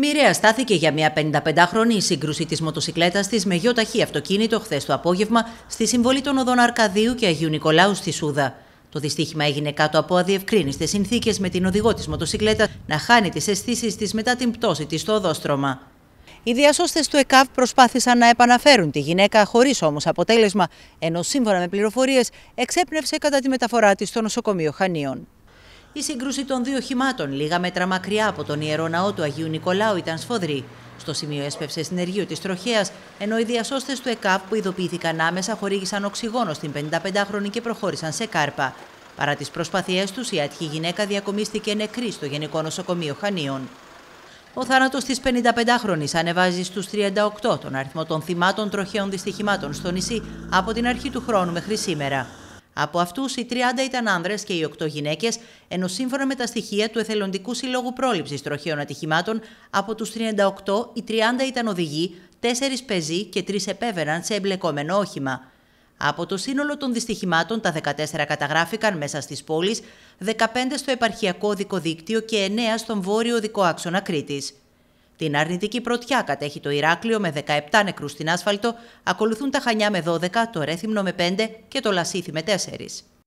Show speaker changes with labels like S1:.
S1: Μοιραία στάθηκε για μια 55χρονη σύγκρουση της μοτοσυκλέτας της με γιοταχή αυτοκίνητο χθες το απόγευμα στη συμβολή των οδών Αρκαδίου και Αγίου Νικολάου στη Σούδα. Το δυστύχημα έγινε κάτω από αδιευκρίνηστε συνθήκες με την οδηγό της μοτοσυκλέτα να χάνει τις αισθήσεις της μετά την πτώση της στο οδόστρωμα. Οι διασώστες του ΕΚΑΒ προσπάθησαν να επαναφέρουν τη γυναίκα, χωρίς όμως αποτέλεσμα, ενώ σύμφωνα με πληροφορίες εξέπνευσε κατά τη μεταφορά της στο νοσοκομείο Χανίων. Η σύγκρουση των δύο χυμάτων λίγα μέτρα μακριά από τον ιερό ναό του Αγίου Νικολάου, ήταν σφοδρή. Στο σημείο έσπευσε συνεργείο της τροχέας, ενώ οι διασώστες του ΕΚΑΒ που ειδοποιήθηκαν άμεσα χορήγησαν οξυγόνο στην 55χρονη και προχώρησαν σε κάρπα. Παρά τις προσπάθειές τους, η άτυχη γυναίκα διακομίστηκε νεκρή στο Γενικό Νοσοκομείο Χανίων. Ο θάνατος της 55χρονη ανεβάζει στους 38 τον αριθμό των θυμάτων τροχαίων δυστυχημάτων στο νησί από την αρχή του χρόνου μέχρι σήμερα. Από αυτούς, οι 30 ήταν άνδρες και οι 8 γυναίκες, ενώ σύμφωνα με τα στοιχεία του Εθελοντικού Συλλόγου Πρόληψης Τροχαίων Ατυχημάτων, από τους 38 οι 30 ήταν οδηγοί, 4 πεζοί και 3 επέβαιναν σε εμπλεκόμενο όχημα. Από το σύνολο των δυστυχημάτων, τα 14 καταγράφηκαν μέσα στις πόλεις, 15 στο επαρχιακό οδικό δίκτυο και 9 στον βόρειο οδικό άξονα Κρήτης. Την αρνητική πρωτιά κατέχει το Ηράκλειο με 17 νεκρούς στην άσφαλτο, ακολουθούν τα Χανιά με 12, το Ρέθυμνο με 5 και το Λασίθι με 4.